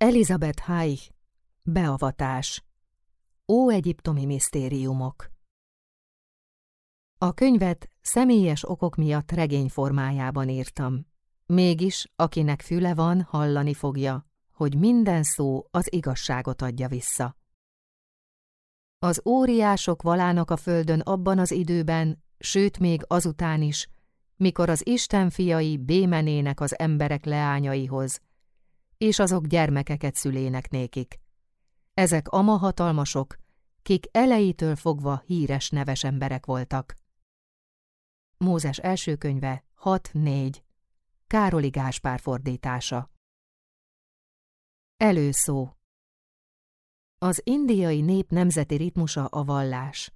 Elizabeth Haich, Beavatás Ó-egyiptomi misztériumok A könyvet személyes okok miatt regény formájában írtam. Mégis, akinek füle van, hallani fogja, hogy minden szó az igazságot adja vissza. Az óriások valának a földön abban az időben, sőt még azután is, mikor az Isten fiai bémenének az emberek leányaihoz, és azok gyermekeket szülének nékik. Ezek ama hatalmasok, kik elejétől fogva híres neves emberek voltak. Mózes első könyve 6-4 Károli Gáspár fordítása Előszó Az indiai nép nemzeti ritmusa a vallás.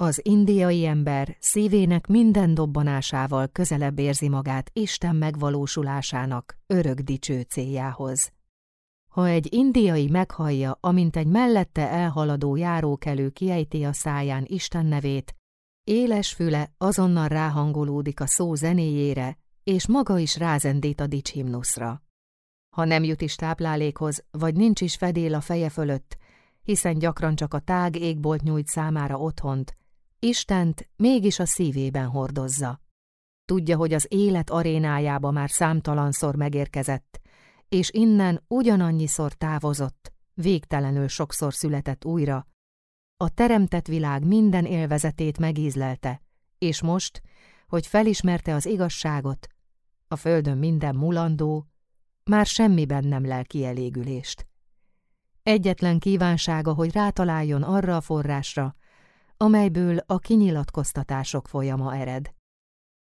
Az indiai ember szívének minden dobbanásával közelebb érzi magát Isten megvalósulásának örök dicső céljához. Ha egy indiai meghallja, amint egy mellette elhaladó járókelő kiejti a száján Isten nevét, éles füle azonnal ráhangolódik a szó zenéjére, és maga is rázendít a dicshimnuszra. Ha nem jut is táplálékhoz, vagy nincs is fedél a feje fölött, hiszen gyakran csak a tág égbolt nyújt számára otthont, Istent mégis a szívében hordozza. Tudja, hogy az élet arénájába már számtalanszor megérkezett, és innen ugyanannyiszor távozott, végtelenül sokszor született újra. A teremtett világ minden élvezetét megízlelte, és most, hogy felismerte az igazságot, a földön minden mulandó, már semmiben nem lel kielégülést. Egyetlen kívánsága, hogy rátaláljon arra a forrásra, amelyből a kinyilatkoztatások folyama ered.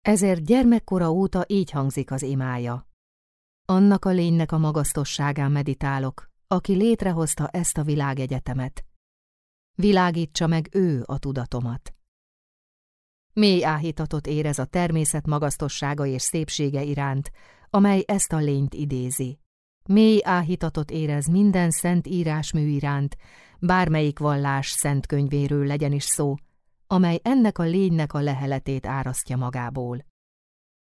Ezért gyermekkora óta így hangzik az imája. Annak a lénynek a magasztosságán meditálok, aki létrehozta ezt a világegyetemet. Világítsa meg ő a tudatomat. Mély áhítatot érez a természet magasztossága és szépsége iránt, amely ezt a lényt idézi. Mély áhítatot érez minden szent írásmű iránt, bármelyik vallás szent könyvéről legyen is szó, amely ennek a lénynek a leheletét árasztja magából.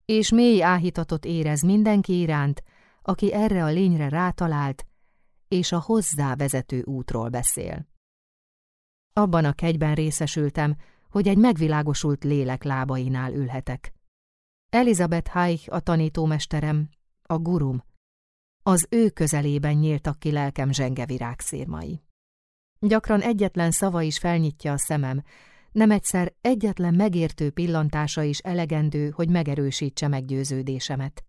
És mély áhítatot érez mindenki iránt, aki erre a lényre rátalált, és a hozzá vezető útról beszél. Abban a kegyben részesültem, hogy egy megvilágosult lélek lábainál ülhetek. Elizabeth Haich a tanítómesterem, a gurum, az ő közelében nyíltak ki lelkem zsenge virágszírmai. Gyakran egyetlen szava is felnyitja a szemem, nem egyszer egyetlen megértő pillantása is elegendő, hogy megerősítse meggyőződésemet.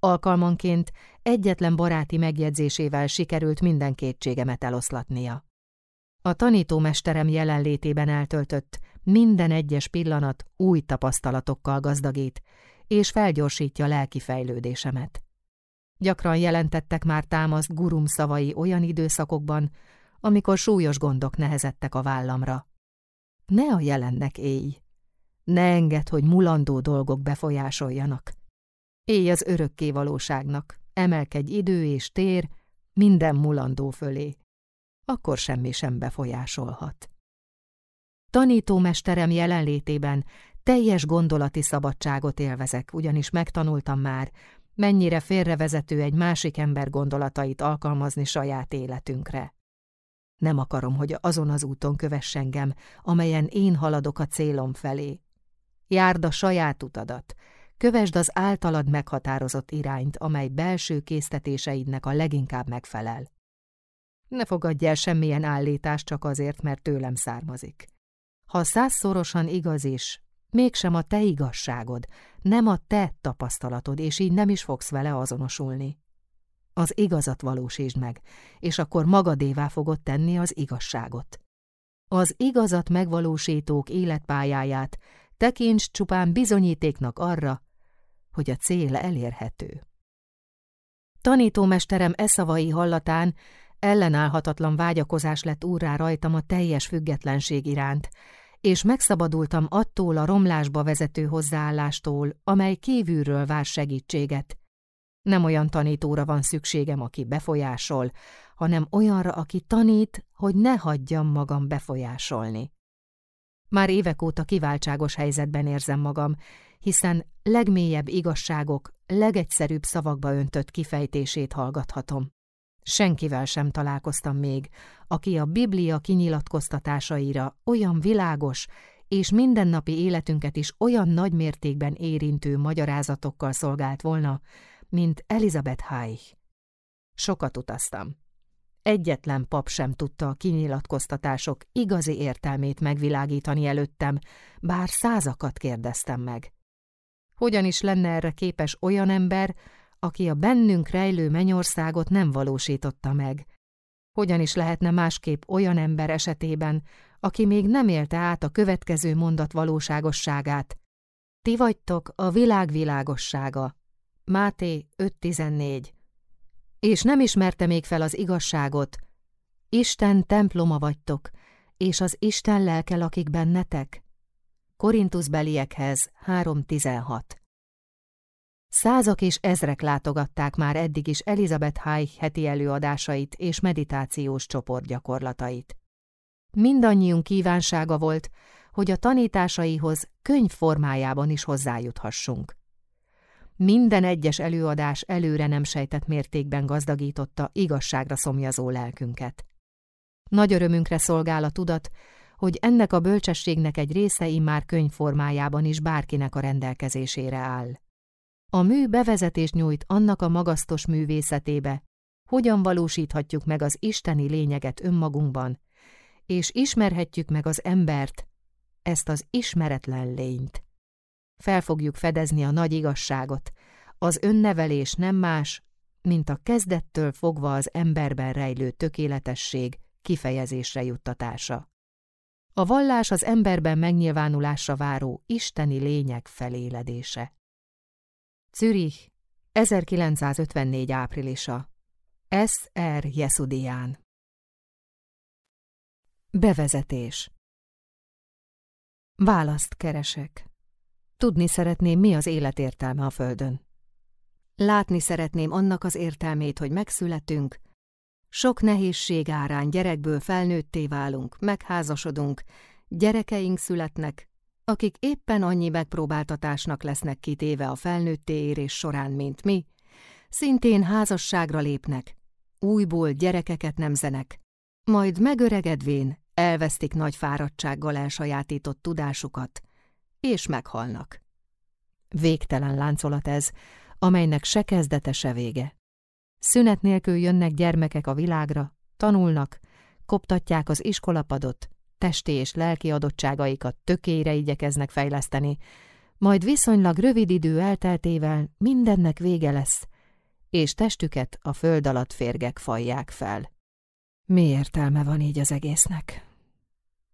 Alkalmanként egyetlen baráti megjegyzésével sikerült minden kétségemet eloszlatnia. A tanítómesterem jelenlétében eltöltött minden egyes pillanat új tapasztalatokkal gazdagít, és felgyorsítja lelki fejlődésemet gyakran jelentettek már támaszt gurum szavai olyan időszakokban, amikor súlyos gondok nehezettek a vállamra. Ne a jelennek éj, Ne enged, hogy mulandó dolgok befolyásoljanak. Éj az örökké valóságnak, emelkedj idő és tér minden mulandó fölé. Akkor semmi sem befolyásolhat. Tanítómesterem jelenlétében teljes gondolati szabadságot élvezek, ugyanis megtanultam már, mennyire félrevezető egy másik ember gondolatait alkalmazni saját életünkre. Nem akarom, hogy azon az úton kövess engem, amelyen én haladok a célom felé. Járd a saját utadat, kövesd az általad meghatározott irányt, amely belső késztetéseidnek a leginkább megfelel. Ne fogadj el semmilyen állítást csak azért, mert tőlem származik. Ha százszorosan igaz is, mégsem a te igazságod, nem a te tapasztalatod, és így nem is fogsz vele azonosulni. Az igazat valósítsd meg, és akkor magadévá fogod tenni az igazságot. Az igazat megvalósítók életpályáját tekints csupán bizonyítéknak arra, hogy a cél elérhető. Tanítómesterem e szavai hallatán ellenállhatatlan vágyakozás lett úrrá rajtam a teljes függetlenség iránt, és megszabadultam attól a romlásba vezető hozzáállástól, amely kívülről vár segítséget. Nem olyan tanítóra van szükségem, aki befolyásol, hanem olyanra, aki tanít, hogy ne hagyjam magam befolyásolni. Már évek óta kiváltságos helyzetben érzem magam, hiszen legmélyebb igazságok legegyszerűbb szavakba öntött kifejtését hallgathatom. Senkivel sem találkoztam még, aki a Biblia kinyilatkoztatásaira olyan világos és mindennapi életünket is olyan nagy mértékben érintő magyarázatokkal szolgált volna, mint Elizabeth Haig. Sokat utaztam. Egyetlen pap sem tudta a kinyilatkoztatások igazi értelmét megvilágítani előttem, bár százakat kérdeztem meg. Hogyan is lenne erre képes olyan ember, aki a bennünk rejlő mennyországot nem valósította meg. Hogyan is lehetne másképp olyan ember esetében, aki még nem élte át a következő mondat valóságosságát. Ti vagytok a világ világossága. Máté 5.14 És nem ismerte még fel az igazságot. Isten temploma vagytok, és az Isten lelke lakik bennetek? Korintusbeliekhez 3.16 Százak és ezrek látogatták már eddig is Elizabeth High heti előadásait és meditációs csoportgyakorlatait. Mindannyiunk kívánsága volt, hogy a tanításaihoz könyv formájában is hozzájuthassunk. Minden egyes előadás előre nem sejtett mértékben gazdagította igazságra szomjazó lelkünket. Nagy örömünkre szolgál a tudat, hogy ennek a bölcsességnek egy része immár könyv formájában is bárkinek a rendelkezésére áll. A mű bevezetést nyújt annak a magasztos művészetébe, hogyan valósíthatjuk meg az isteni lényeget önmagunkban, és ismerhetjük meg az embert, ezt az ismeretlen lényt. Fel fogjuk fedezni a nagy igazságot, az önnevelés nem más, mint a kezdettől fogva az emberben rejlő tökéletesség kifejezésre juttatása. A vallás az emberben megnyilvánulásra váró isteni lények feléledése. Zürich, 1954. áprilisa. S.R. Jesudián. Bevezetés Választ keresek. Tudni szeretném, mi az élet értelme a Földön. Látni szeretném annak az értelmét, hogy megszületünk, sok nehézség árán gyerekből felnőtté válunk, megházasodunk, gyerekeink születnek, akik éppen annyi megpróbáltatásnak lesznek kitéve a felnőtté érés során, mint mi, szintén házasságra lépnek, újból gyerekeket nemzenek, majd megöregedvén elvesztik nagy fáradtsággal elsajátított tudásukat, és meghalnak. Végtelen láncolat ez, amelynek se kezdete, se vége. Szünet nélkül jönnek gyermekek a világra, tanulnak, koptatják az iskolapadot, testi és lelki adottságaikat tökére igyekeznek fejleszteni, majd viszonylag rövid idő elteltével mindennek vége lesz, és testüket a föld alatt férgek fajják fel. Mi értelme van így az egésznek?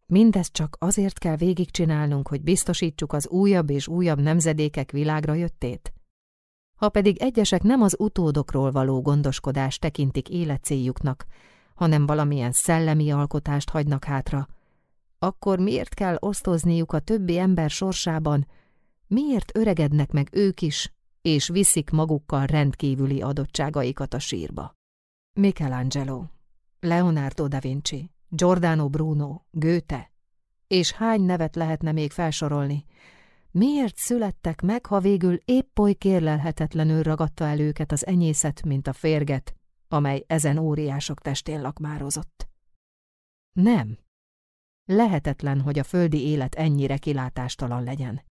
Mindezt csak azért kell végigcsinálnunk, hogy biztosítsuk az újabb és újabb nemzedékek világra jöttét? Ha pedig egyesek nem az utódokról való gondoskodást tekintik életcéljuknak, hanem valamilyen szellemi alkotást hagynak hátra, akkor miért kell osztozniuk a többi ember sorsában? Miért öregednek meg ők is, és viszik magukkal rendkívüli adottságaikat a sírba? Michelangelo, Leonardo da Vinci, Giordano Bruno, Goethe, és hány nevet lehetne még felsorolni? Miért születtek meg, ha végül épp oly kérlelhetetlenül ragadta el őket az enyészet, mint a férget, amely ezen óriások testén lakmározott? Nem, Lehetetlen, hogy a földi élet ennyire kilátástalan legyen.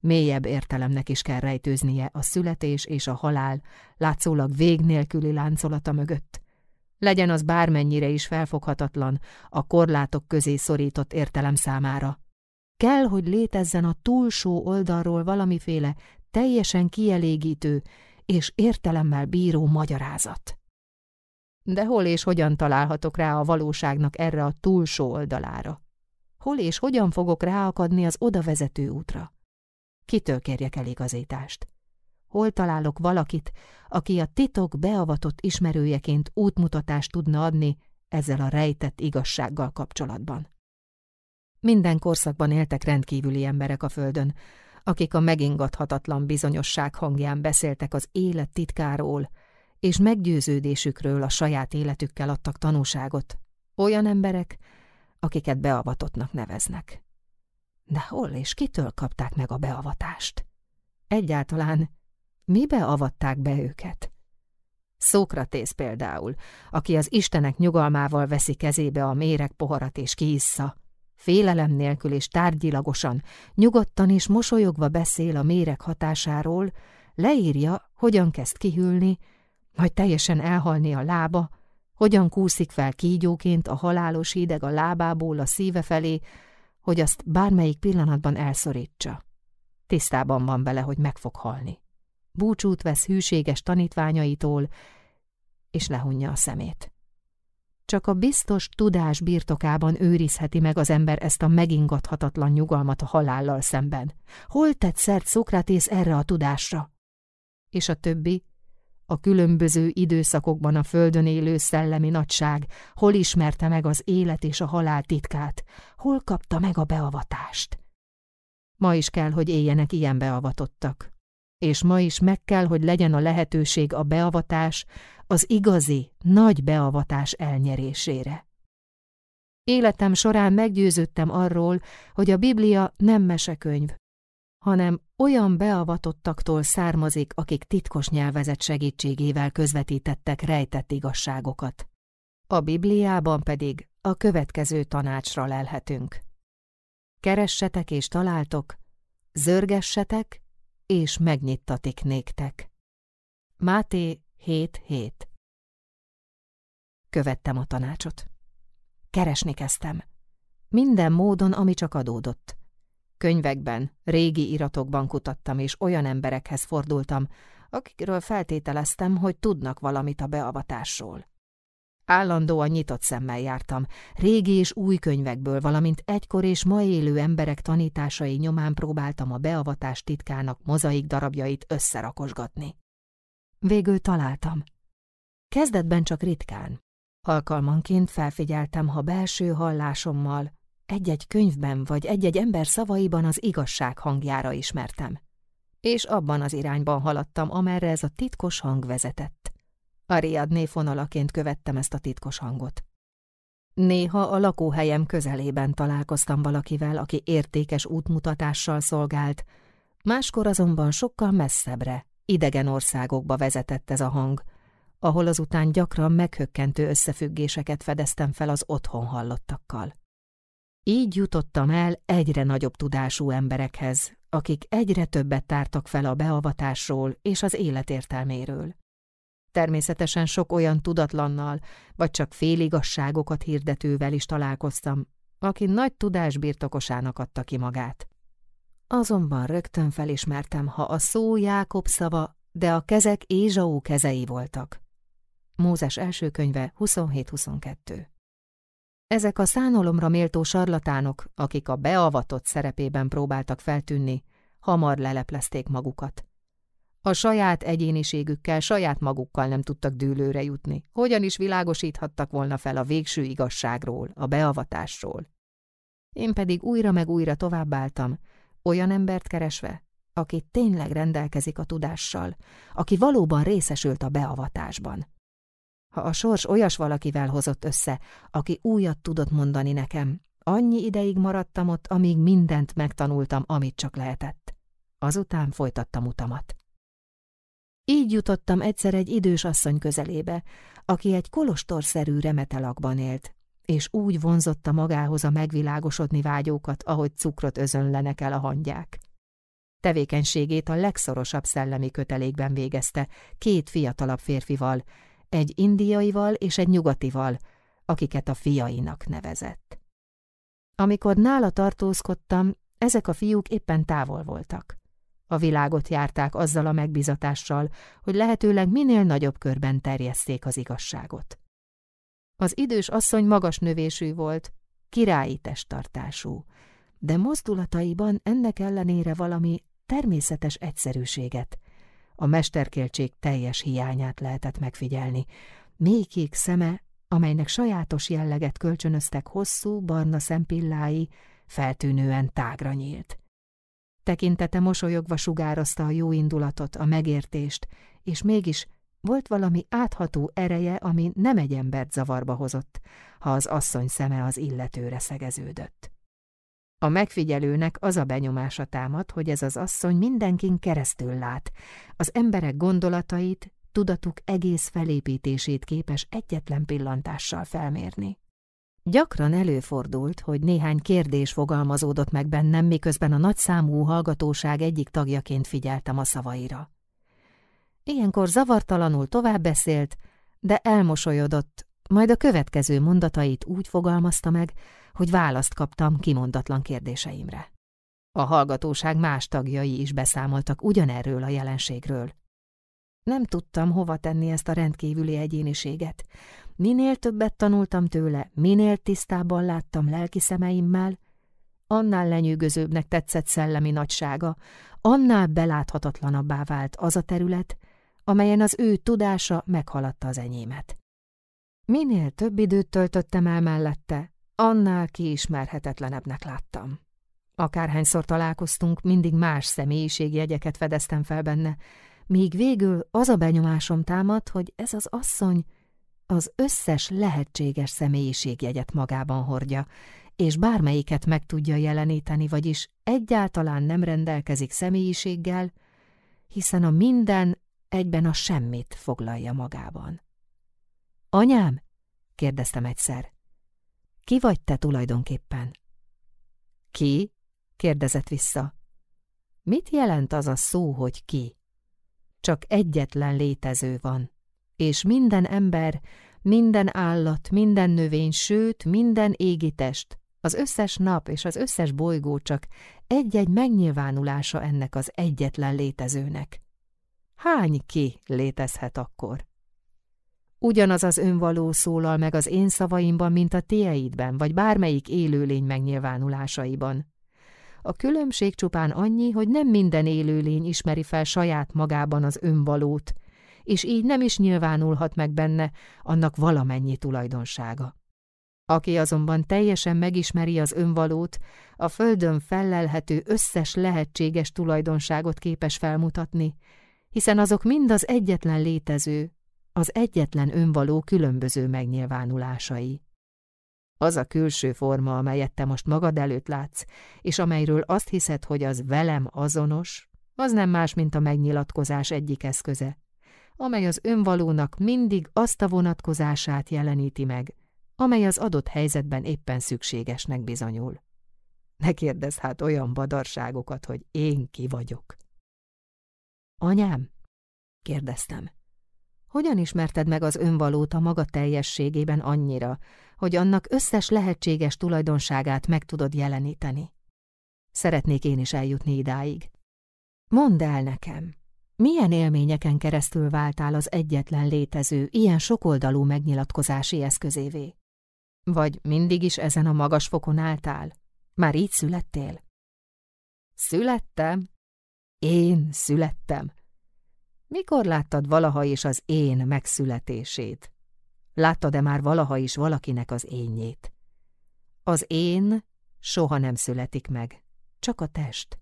Mélyebb értelemnek is kell rejtőznie a születés és a halál, látszólag vég nélküli láncolata mögött. Legyen az bármennyire is felfoghatatlan a korlátok közé szorított értelem számára. Kell, hogy létezzen a túlsó oldalról valamiféle teljesen kielégítő és értelemmel bíró magyarázat. De hol és hogyan találhatok rá a valóságnak erre a túlsó oldalára? Hol és hogyan fogok ráakadni az oda vezető útra? Kitől kérjek eligazítást? Hol találok valakit, aki a titok beavatott ismerőjeként útmutatást tudna adni ezzel a rejtett igazsággal kapcsolatban? Minden korszakban éltek rendkívüli emberek a földön, akik a megingathatatlan bizonyosság hangján beszéltek az élet titkáról, és meggyőződésükről a saját életükkel adtak tanúságot, olyan emberek, akiket beavatottnak neveznek. De hol és kitől kapták meg a beavatást? Egyáltalán mibe avatták be őket? Szókratész például, aki az istenek nyugalmával veszi kezébe a méreg poharat és kiissza, félelem nélkül és tárgyilagosan, nyugodtan és mosolyogva beszél a méreg hatásáról, leírja, hogyan kezd kihűlni, vagy teljesen elhalni a lába, hogyan kúszik fel kígyóként a halálos hideg a lábából a szíve felé, hogy azt bármelyik pillanatban elszorítsa. Tisztában van vele, hogy meg fog halni. Búcsút vesz hűséges tanítványaitól, és lehunja a szemét. Csak a biztos tudás birtokában őrizheti meg az ember ezt a megingathatatlan nyugalmat a halállal szemben. Hol tett szert Szokratész erre a tudásra? És a többi a különböző időszakokban a földön élő szellemi nagyság, hol ismerte meg az élet és a halál titkát, hol kapta meg a beavatást. Ma is kell, hogy éljenek ilyen beavatottak. És ma is meg kell, hogy legyen a lehetőség a beavatás, az igazi, nagy beavatás elnyerésére. Életem során meggyőződtem arról, hogy a Biblia nem mesekönyv, hanem olyan beavatottaktól származik, akik titkos nyelvezet segítségével közvetítettek rejtett igazságokat. A Bibliában pedig a következő tanácsra lelhetünk. Keressetek és találtok, zörgessetek és megnyittatik néktek. Máté 7.7 Követtem a tanácsot. Keresni kezdtem. Minden módon, ami csak adódott. Könyvekben, régi iratokban kutattam, és olyan emberekhez fordultam, akikről feltételeztem, hogy tudnak valamit a beavatásról. Állandóan nyitott szemmel jártam, régi és új könyvekből, valamint egykor és ma élő emberek tanításai nyomán próbáltam a beavatás titkának mozaik darabjait összerakosgatni. Végül találtam. Kezdetben csak ritkán. Alkalmanként felfigyeltem, ha belső hallásommal, egy-egy könyvben vagy egy-egy ember szavaiban az igazság hangjára ismertem. És abban az irányban haladtam, amerre ez a titkos hang vezetett. Ariad néfonalaként követtem ezt a titkos hangot. Néha a lakóhelyem közelében találkoztam valakivel, aki értékes útmutatással szolgált, máskor azonban sokkal messzebbre, idegen országokba vezetett ez a hang, ahol azután gyakran meghökkentő összefüggéseket fedeztem fel az otthon hallottakkal. Így jutottam el egyre nagyobb tudású emberekhez, akik egyre többet tártak fel a beavatásról és az életértelméről. Természetesen sok olyan tudatlannal, vagy csak féligasságokat hirdetővel is találkoztam, aki nagy tudás birtokosának adta ki magát. Azonban rögtön felismertem, ha a szó Jákob szava, de a kezek Ézsau kezei voltak. Mózes első könyve 27-22 ezek a szánalomra méltó sarlatánok, akik a beavatott szerepében próbáltak feltűnni, hamar leleplezték magukat. A saját egyéniségükkel, saját magukkal nem tudtak dűlőre jutni. Hogyan is világosíthattak volna fel a végső igazságról, a beavatásról? Én pedig újra meg újra továbbáltam, olyan embert keresve, aki tényleg rendelkezik a tudással, aki valóban részesült a beavatásban ha a sors olyas valakivel hozott össze, aki újat tudott mondani nekem. Annyi ideig maradtam ott, amíg mindent megtanultam, amit csak lehetett. Azután folytattam utamat. Így jutottam egyszer egy idős asszony közelébe, aki egy kolostorszerű remetelakban élt, és úgy vonzotta magához a megvilágosodni vágyókat, ahogy cukrot özönlenek el a hangyák. Tevékenységét a legszorosabb szellemi kötelékben végezte, két fiatalabb férfival, egy indiaival és egy nyugatival, akiket a fiainak nevezett. Amikor nála tartózkodtam, ezek a fiúk éppen távol voltak. A világot járták azzal a megbizatással, hogy lehetőleg minél nagyobb körben terjesszék az igazságot. Az idős asszony magas növésű volt, királyi testtartású, de mozdulataiban ennek ellenére valami természetes egyszerűséget, a mesterkéltség teljes hiányát lehetett megfigyelni. kék szeme, amelynek sajátos jelleget kölcsönöztek hosszú, barna szempillái, feltűnően tágra nyílt. Tekintete mosolyogva sugározta a jó indulatot, a megértést, és mégis volt valami átható ereje, ami nem egy embert zavarba hozott, ha az asszony szeme az illetőre szegeződött. A megfigyelőnek az a benyomása támad, hogy ez az asszony mindenkin keresztül lát, az emberek gondolatait, tudatuk egész felépítését képes egyetlen pillantással felmérni. Gyakran előfordult, hogy néhány kérdés fogalmazódott meg bennem, miközben a nagyszámú hallgatóság egyik tagjaként figyeltem a szavaira. Ilyenkor zavartalanul tovább beszélt, de elmosolyodott, majd a következő mondatait úgy fogalmazta meg, hogy választ kaptam kimondatlan kérdéseimre. A hallgatóság más tagjai is beszámoltak ugyanerről a jelenségről. Nem tudtam hova tenni ezt a rendkívüli egyéniséget. Minél többet tanultam tőle, minél tisztábban láttam lelki szemeimmel, annál lenyűgözőbbnek tetszett szellemi nagysága, annál beláthatatlanabbá vált az a terület, amelyen az ő tudása meghaladta az enyémet. Minél több időt töltöttem el mellette, annál kiismerhetetlenebbnek láttam. Akárhányszor találkoztunk, mindig más személyiségjegyeket fedeztem fel benne, míg végül az a benyomásom támad, hogy ez az asszony az összes lehetséges személyiségjegyet magában hordja, és bármelyiket meg tudja jeleníteni, vagyis egyáltalán nem rendelkezik személyiséggel, hiszen a minden egyben a semmit foglalja magában. Anyám? kérdeztem egyszer. Ki vagy te tulajdonképpen? Ki? kérdezett vissza. Mit jelent az a szó, hogy ki? Csak egyetlen létező van, és minden ember, minden állat, minden növény, sőt, minden égitest, az összes nap és az összes bolygó csak egy-egy megnyilvánulása ennek az egyetlen létezőnek. Hány ki létezhet akkor? Ugyanaz az önvaló szólal meg az én szavaimban, mint a tieidben, vagy bármelyik élőlény megnyilvánulásaiban. A különbség csupán annyi, hogy nem minden élőlény ismeri fel saját magában az önvalót, és így nem is nyilvánulhat meg benne annak valamennyi tulajdonsága. Aki azonban teljesen megismeri az önvalót, a földön fellelhető összes lehetséges tulajdonságot képes felmutatni, hiszen azok mind az egyetlen létező, az egyetlen önvaló különböző megnyilvánulásai. Az a külső forma, amelyet te most magad előtt látsz, és amelyről azt hiszed, hogy az velem azonos, az nem más, mint a megnyilatkozás egyik eszköze, amely az önvalónak mindig azt a vonatkozását jeleníti meg, amely az adott helyzetben éppen szükségesnek bizonyul. Ne kérdezz hát olyan badarságokat, hogy én ki vagyok. Anyám? kérdeztem. Hogyan ismerted meg az önvalót a maga teljességében annyira, hogy annak összes lehetséges tulajdonságát meg tudod jeleníteni? Szeretnék én is eljutni idáig. Mondd el nekem, milyen élményeken keresztül váltál az egyetlen létező, ilyen sokoldalú megnyilatkozási eszközévé? Vagy mindig is ezen a magas fokon álltál? Már így születtél? Születtem? Én születtem. Mikor láttad valaha is az én megszületését? Láttad-e már valaha is valakinek az énjét? Az én soha nem születik meg, csak a test.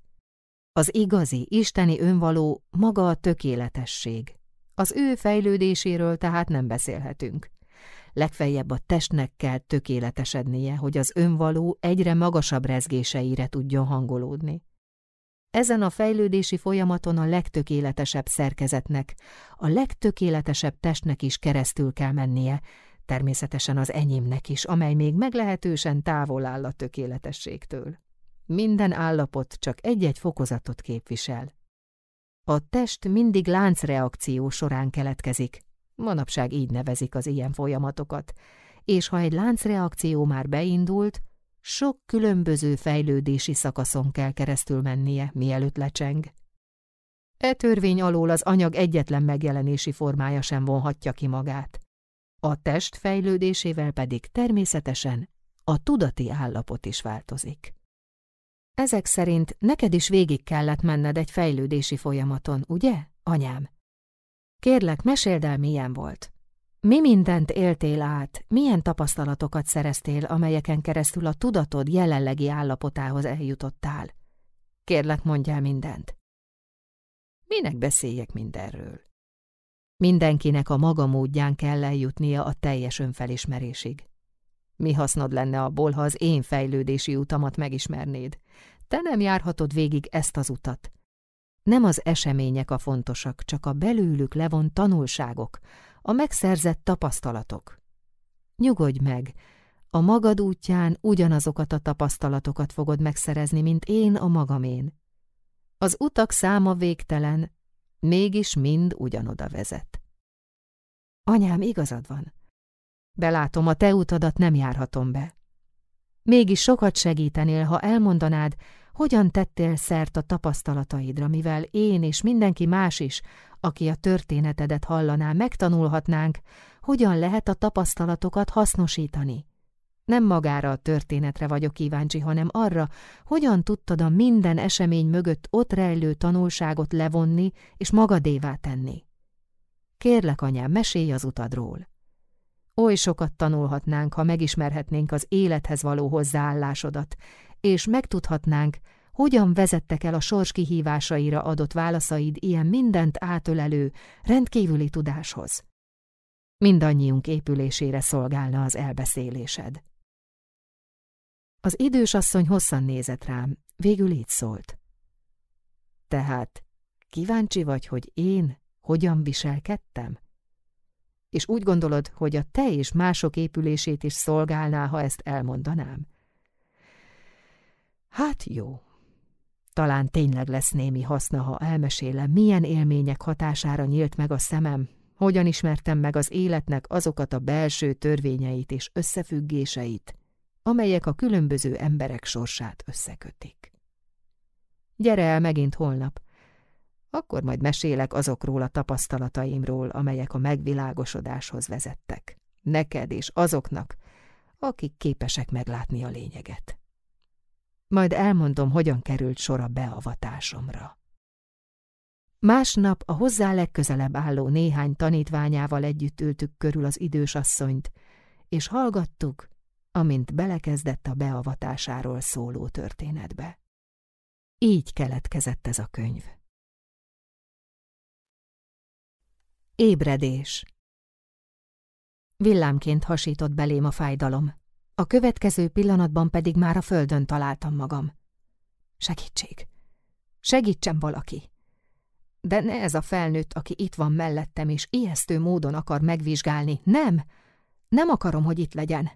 Az igazi, isteni önvaló maga a tökéletesség. Az ő fejlődéséről tehát nem beszélhetünk. Legfeljebb a testnek kell tökéletesednie, hogy az önvaló egyre magasabb rezgéseire tudjon hangolódni. Ezen a fejlődési folyamaton a legtökéletesebb szerkezetnek, a legtökéletesebb testnek is keresztül kell mennie, természetesen az enyémnek is, amely még meglehetősen távol áll a tökéletességtől. Minden állapot csak egy-egy fokozatot képvisel. A test mindig láncreakció során keletkezik, manapság így nevezik az ilyen folyamatokat, és ha egy láncreakció már beindult, sok különböző fejlődési szakaszon kell keresztül mennie, mielőtt lecseng. E törvény alól az anyag egyetlen megjelenési formája sem vonhatja ki magát. A test fejlődésével pedig természetesen a tudati állapot is változik. Ezek szerint neked is végig kellett menned egy fejlődési folyamaton, ugye, anyám? Kérlek, meséld el, milyen volt. Mi mindent éltél át, milyen tapasztalatokat szereztél, amelyeken keresztül a tudatod jelenlegi állapotához eljutottál? Kérlek, mondjál mindent. Minek beszéljek mindenről? Mindenkinek a maga módján kell eljutnia a teljes önfelismerésig. Mi hasznod lenne abból, ha az én fejlődési utamat megismernéd? Te nem járhatod végig ezt az utat. Nem az események a fontosak, csak a belőlük levon tanulságok, a megszerzett tapasztalatok. Nyugodj meg, a magad útján ugyanazokat a tapasztalatokat fogod megszerezni, mint én a magamén. Az utak száma végtelen, mégis mind ugyanoda vezet. Anyám, igazad van. Belátom, a te utadat nem járhatom be. Mégis sokat segítenél, ha elmondanád, hogyan tettél szert a tapasztalataidra, mivel én és mindenki más is, aki a történetedet hallaná, megtanulhatnánk, hogyan lehet a tapasztalatokat hasznosítani. Nem magára a történetre vagyok kíváncsi, hanem arra, hogyan tudtad a minden esemény mögött ott rejlő tanulságot levonni és magadévá tenni. Kérlek, anyám, mesélj az utadról. Oly sokat tanulhatnánk, ha megismerhetnénk az élethez való hozzáállásodat, és megtudhatnánk, hogyan vezettek el a sors kihívásaira adott válaszaid ilyen mindent átölelő, rendkívüli tudáshoz. Mindannyiunk épülésére szolgálna az elbeszélésed. Az idős asszony hosszan nézett rám, végül így szólt. Tehát kíváncsi vagy, hogy én hogyan viselkedtem? És úgy gondolod, hogy a te és mások épülését is szolgálná, ha ezt elmondanám? Hát jó. Talán tényleg lesz némi haszna, ha elmesélem, milyen élmények hatására nyílt meg a szemem, hogyan ismertem meg az életnek azokat a belső törvényeit és összefüggéseit, amelyek a különböző emberek sorsát összekötik. Gyere el megint holnap, akkor majd mesélek azokról a tapasztalataimról, amelyek a megvilágosodáshoz vezettek. Neked és azoknak, akik képesek meglátni a lényeget majd elmondom, hogyan került sor a beavatásomra. Másnap a hozzá legközelebb álló néhány tanítványával együtt ültük körül az idősasszonyt, és hallgattuk, amint belekezdett a beavatásáról szóló történetbe. Így keletkezett ez a könyv. Ébredés Villámként hasított belém a fájdalom. A következő pillanatban pedig már a földön találtam magam. Segítség! Segítsen valaki! De ne ez a felnőtt, aki itt van mellettem, és ijesztő módon akar megvizsgálni. Nem! Nem akarom, hogy itt legyen.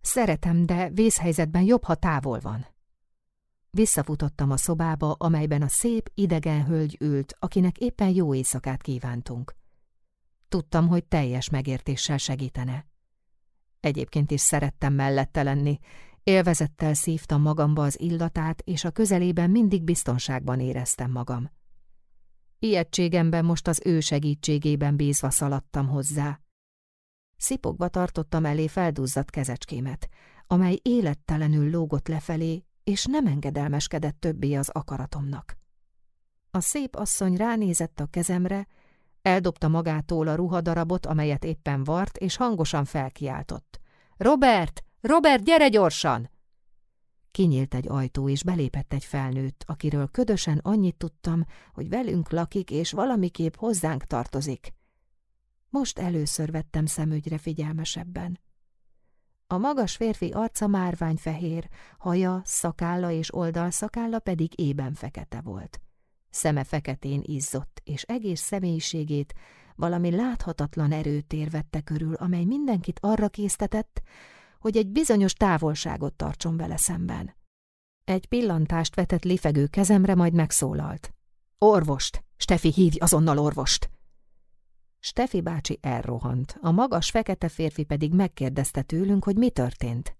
Szeretem, de vészhelyzetben jobb, ha távol van. Visszafutottam a szobába, amelyben a szép, idegen hölgy ült, akinek éppen jó éjszakát kívántunk. Tudtam, hogy teljes megértéssel segítene. Egyébként is szerettem mellette lenni. Élvezettel szívtam magamba az illatát, és a közelében mindig biztonságban éreztem magam. Ijegységemben most az ő segítségében bízva szaladtam hozzá. Szipogva tartottam elé felduzzadt kezecskémet, amely élettelenül lógott lefelé, és nem engedelmeskedett többé az akaratomnak. A szép asszony ránézett a kezemre, Eldobta magától a ruhadarabot, amelyet éppen vart, és hangosan felkiáltott. Robert! Robert, gyere gyorsan! Kinyílt egy ajtó, és belépett egy felnőtt, akiről ködösen annyit tudtam, hogy velünk lakik, és valamiképp hozzánk tartozik. Most először vettem szemügyre figyelmesebben. A magas férfi arca márványfehér, haja, szakálla és oldalszakálla pedig ében fekete volt. Szeme feketén izzott, és egész személyiségét valami láthatatlan erőtér vette körül, amely mindenkit arra késztetett, hogy egy bizonyos távolságot tartson vele szemben. Egy pillantást vetett lifegő kezemre, majd megszólalt. Orvost! Stefi, hívj azonnal orvost! Stefi bácsi elrohant, a magas fekete férfi pedig megkérdezte tőlünk, hogy mi történt.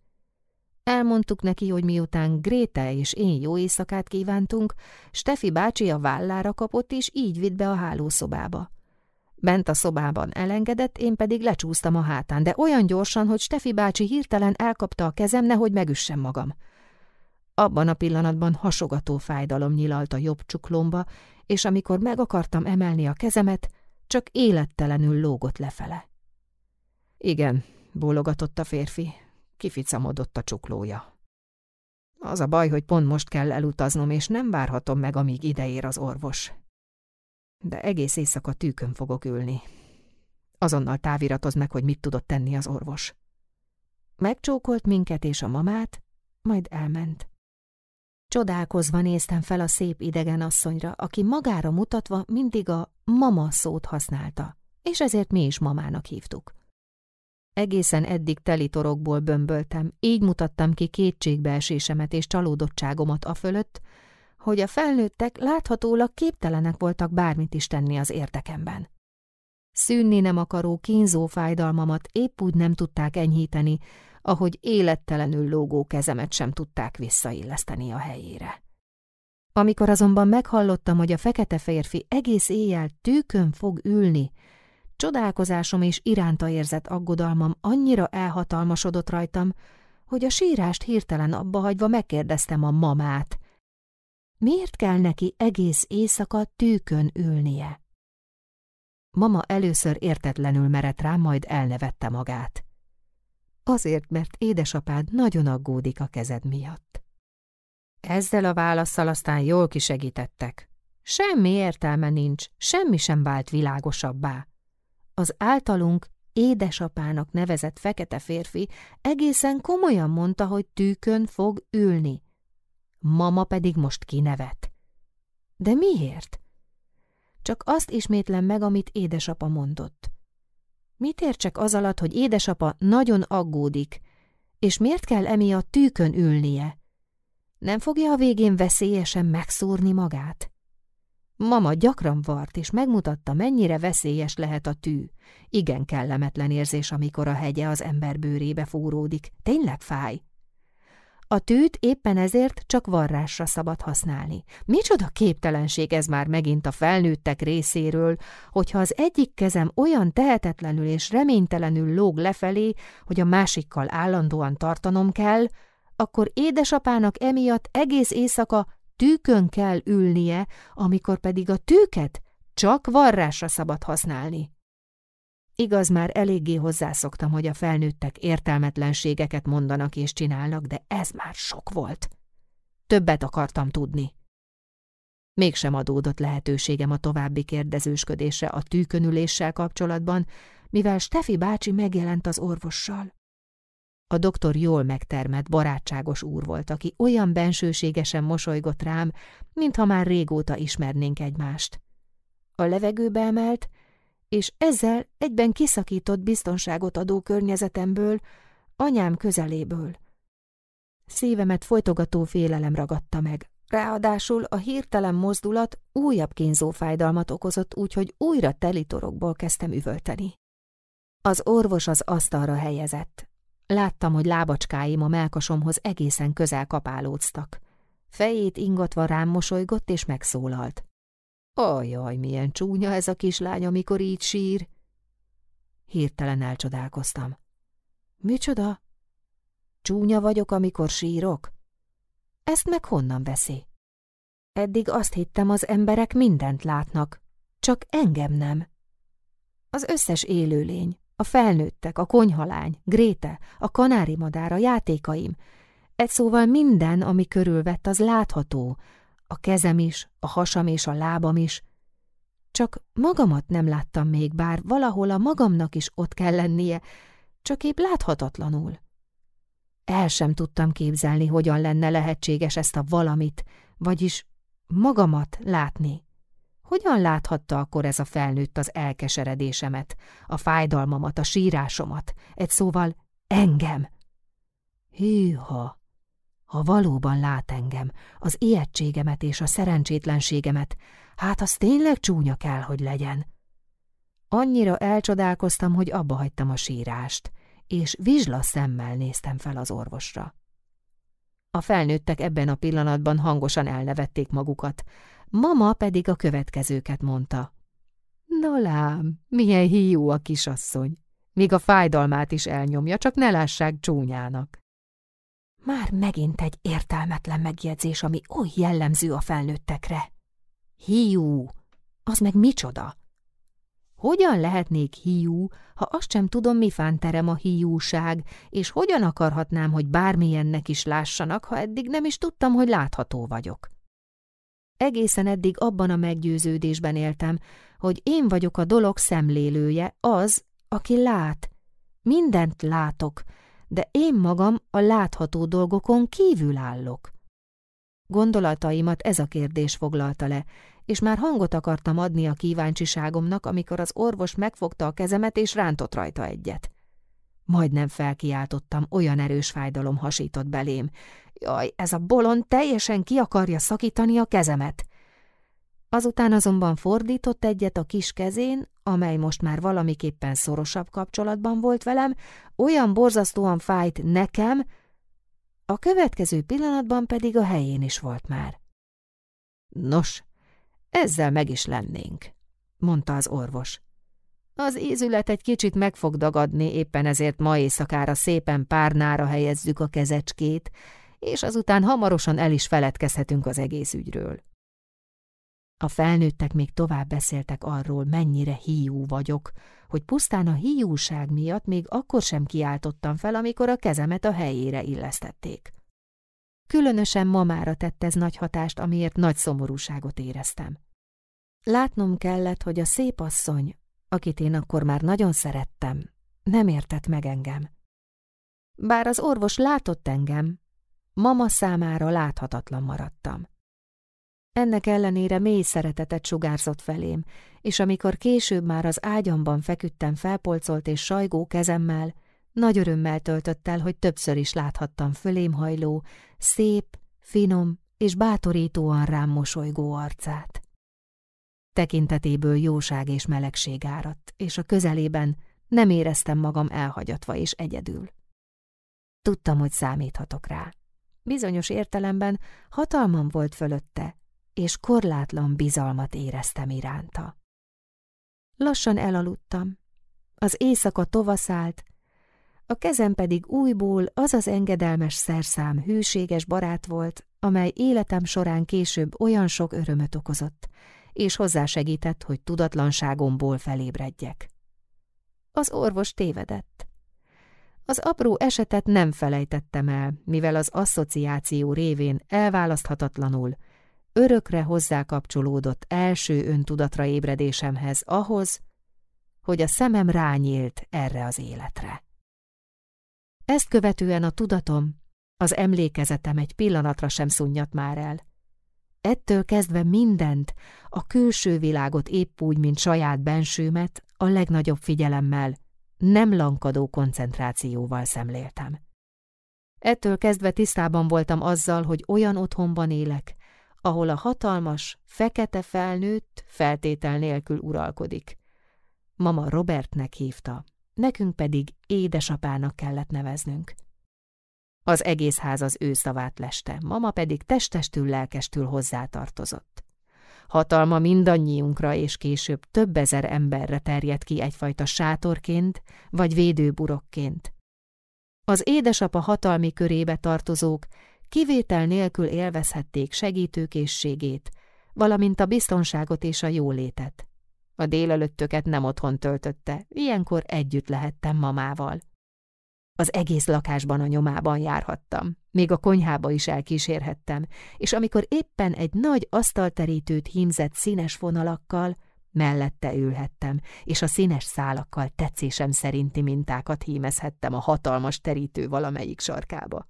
Elmondtuk neki, hogy miután Gréta és én jó éjszakát kívántunk, Stefi bácsi a vállára kapott, és így vitt be a hálószobába. Bent a szobában elengedett, én pedig lecsúsztam a hátán, de olyan gyorsan, hogy Stefi bácsi hirtelen elkapta a kezem, nehogy megüssem magam. Abban a pillanatban hasogató fájdalom nyilalt a jobb csuklomba, és amikor meg akartam emelni a kezemet, csak élettelenül lógott lefele. Igen, bólogatott a férfi, Kificamodott a csuklója. Az a baj, hogy pont most kell elutaznom, és nem várhatom meg, amíg ideér az orvos. De egész éjszaka tűkön fogok ülni. Azonnal táviratoz meg, hogy mit tudott tenni az orvos. Megcsókolt minket és a mamát, majd elment. Csodálkozva néztem fel a szép idegen asszonyra, aki magára mutatva mindig a mama szót használta, és ezért mi is mamának hívtuk. Egészen eddig teli torokból bömböltem, így mutattam ki kétségbeesésemet és csalódottságomat a fölött, hogy a felnőttek láthatólag képtelenek voltak bármit is tenni az érdekemben. Szűnni nem akaró kínzó fájdalmamat épp úgy nem tudták enyhíteni, ahogy élettelenül lógó kezemet sem tudták visszailleszteni a helyére. Amikor azonban meghallottam, hogy a fekete férfi egész éjjel tűkön fog ülni, Csodálkozásom és iránta érzett aggodalmam annyira elhatalmasodott rajtam, hogy a sírást hirtelen abbahagyva megkérdeztem a mamát. Miért kell neki egész éjszaka tűkön ülnie? Mama először értetlenül merett rám, majd elnevette magát. Azért, mert édesapád nagyon aggódik a kezed miatt. Ezzel a válaszsal aztán jól kisegítettek. Semmi értelme nincs, semmi sem vált világosabbá. Az általunk édesapának nevezett fekete férfi egészen komolyan mondta, hogy tűkön fog ülni. Mama pedig most kinevet. De miért? Csak azt ismétlem meg, amit édesapa mondott. Mit értsek az alatt, hogy édesapa nagyon aggódik, és miért kell emiatt tűkön ülnie? Nem fogja a végén veszélyesen megszúrni magát? Mama gyakran vart, és megmutatta, mennyire veszélyes lehet a tű. Igen kellemetlen érzés, amikor a hegye az ember bőrébe fúródik. Tényleg fáj. A tűt éppen ezért csak varrásra szabad használni. Micsoda képtelenség ez már megint a felnőttek részéről, hogyha az egyik kezem olyan tehetetlenül és reménytelenül lóg lefelé, hogy a másikkal állandóan tartanom kell, akkor édesapának emiatt egész éjszaka tűkön kell ülnie, amikor pedig a tűket csak varrásra szabad használni. Igaz, már eléggé hozzászoktam, hogy a felnőttek értelmetlenségeket mondanak és csinálnak, de ez már sok volt. Többet akartam tudni. Mégsem adódott lehetőségem a további kérdezősködésre a tűkönüléssel kapcsolatban, mivel Stefi bácsi megjelent az orvossal. A doktor jól megtermett, barátságos úr volt, aki olyan bensőségesen mosolygott rám, mintha már régóta ismernénk egymást. A levegőbe emelt, és ezzel egyben kiszakított biztonságot adó környezetemből, anyám közeléből. Szívemet folytogató félelem ragadta meg. Ráadásul a hirtelen mozdulat újabb kínzó fájdalmat okozott, úgyhogy újra telitorokból kezdtem üvölteni. Az orvos az asztalra helyezett, Láttam, hogy lábacskáim a melkasomhoz egészen közel kapálóztak. Fejét ingatva rám mosolygott és megszólalt. Ajaj, milyen csúnya ez a kislány, amikor így sír! Hirtelen elcsodálkoztam. Micsoda? Csúnya vagyok, amikor sírok? Ezt meg honnan veszi? Eddig azt hittem, az emberek mindent látnak, csak engem nem. Az összes élőlény, a felnőttek, a konyhalány, Gréte, a kanári madár, a játékaim. Egy szóval minden, ami körülvett, az látható. A kezem is, a hasam és a lábam is. Csak magamat nem láttam még, bár valahol a magamnak is ott kell lennie, csak épp láthatatlanul. El sem tudtam képzelni, hogyan lenne lehetséges ezt a valamit, vagyis magamat látni. Hogyan láthatta akkor ez a felnőtt az elkeseredésemet, a fájdalmamat, a sírásomat, egy szóval engem? Hűha! Ha valóban lát engem, az ijegységemet és a szerencsétlenségemet, hát az tényleg csúnya kell, hogy legyen. Annyira elcsodálkoztam, hogy abba hagytam a sírást, és vizsla szemmel néztem fel az orvosra. A felnőttek ebben a pillanatban hangosan elnevették magukat, Mama pedig a következőket mondta. Na lám, milyen hiú a kisasszony, még a fájdalmát is elnyomja, csak ne lássák csúnyának. Már megint egy értelmetlen megjegyzés, ami oly jellemző a felnőttekre. Hiú, az meg micsoda? Hogyan lehetnék hiú, ha azt sem tudom, mi terem a hiúság, és hogyan akarhatnám, hogy bármilyennek is lássanak, ha eddig nem is tudtam, hogy látható vagyok? Egészen eddig abban a meggyőződésben éltem, hogy én vagyok a dolog szemlélője, az, aki lát. Mindent látok, de én magam a látható dolgokon kívül állok. Gondolataimat ez a kérdés foglalta le, és már hangot akartam adni a kíváncsiságomnak, amikor az orvos megfogta a kezemet és rántott rajta egyet. Majdnem felkiáltottam, olyan erős fájdalom hasított belém, Jaj, ez a bolond teljesen ki akarja szakítani a kezemet. Azután azonban fordított egyet a kis kezén, amely most már valamiképpen szorosabb kapcsolatban volt velem, olyan borzasztóan fájt nekem, a következő pillanatban pedig a helyén is volt már. Nos, ezzel meg is lennénk, mondta az orvos. Az ízület egy kicsit meg fog dagadni, éppen ezért ma éjszakára szépen párnára helyezzük a kezecskét, és azután hamarosan el is feledkezhetünk az egész ügyről. A felnőttek még tovább beszéltek arról, mennyire hiú vagyok, hogy pusztán a hiúság miatt még akkor sem kiáltottam fel, amikor a kezemet a helyére illesztették. Különösen mamára tett ez nagy hatást, amiért nagy szomorúságot éreztem. Látnom kellett, hogy a szép asszony, akit én akkor már nagyon szerettem, nem értett meg engem. Bár az orvos látott engem, Mama számára láthatatlan maradtam. Ennek ellenére mély szeretetet sugárzott felém, és amikor később már az ágyamban feküdtem felpolcolt és sajgó kezemmel, nagy örömmel töltött el, hogy többször is láthattam fölém hajló, szép, finom és bátorítóan rám mosolygó arcát. Tekintetéből jóság és melegség áradt, és a közelében nem éreztem magam elhagyatva és egyedül. Tudtam, hogy számíthatok rá. Bizonyos értelemben hatalmam volt fölötte, és korlátlan bizalmat éreztem iránta. Lassan elaludtam. Az éjszaka tovaszált, a kezem pedig újból az az engedelmes szerszám hűséges barát volt, amely életem során később olyan sok örömöt okozott, és hozzásegített, hogy tudatlanságomból felébredjek. Az orvos tévedett. Az apró esetet nem felejtettem el, mivel az asszociáció révén elválaszthatatlanul örökre hozzákapcsolódott első öntudatra ébredésemhez ahhoz, hogy a szemem rányílt erre az életre. Ezt követően a tudatom, az emlékezetem egy pillanatra sem szunnyat már el. Ettől kezdve mindent, a külső világot épp úgy, mint saját bensőmet, a legnagyobb figyelemmel, nem lankadó koncentrációval szemléltem. Ettől kezdve tisztában voltam azzal, hogy olyan otthonban élek, ahol a hatalmas, fekete felnőtt feltétel nélkül uralkodik. Mama Robertnek hívta, nekünk pedig édesapának kellett neveznünk. Az egész ház az ő szavát leste, mama pedig testestül lelkestül hozzátartozott. Hatalma mindannyiunkra és később több ezer emberre terjed ki egyfajta sátorként vagy védőburokként. Az édesapa hatalmi körébe tartozók kivétel nélkül élvezhették segítőkészségét, valamint a biztonságot és a jólétet. A délelőttöket nem otthon töltötte, ilyenkor együtt lehettem mamával. Az egész lakásban a nyomában járhattam, még a konyhába is elkísérhettem, és amikor éppen egy nagy asztalterítőt hímzett színes vonalakkal, mellette ülhettem, és a színes szálakkal tetszésem szerinti mintákat hímezhettem a hatalmas terítő valamelyik sarkába.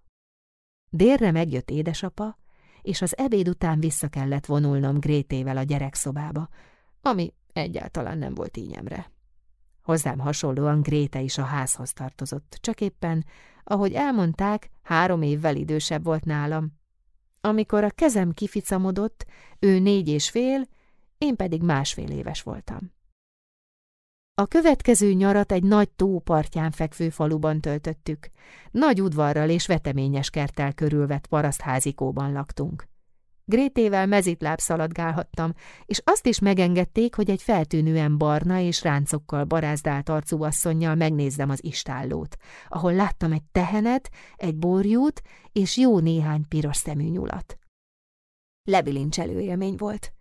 Délre megjött édesapa, és az ebéd után vissza kellett vonulnom Grétével a gyerekszobába, ami egyáltalán nem volt ínyemre. Hozzám hasonlóan Gréta is a házhoz tartozott, csak éppen, ahogy elmondták, három évvel idősebb volt nálam. Amikor a kezem kificamodott, ő négy és fél, én pedig másfél éves voltam. A következő nyarat egy nagy tópartján fekvő faluban töltöttük. Nagy udvarral és veteményes kerttel körülvett parasztházikóban laktunk. Grétével mezitláb szaladgálhattam, és azt is megengedték, hogy egy feltűnően barna és ráncokkal barázdált arcú asszonynal megnézzem az istállót, ahol láttam egy tehenet, egy borjút és jó néhány piros szemű nyulat. Lebilincselő élmény volt.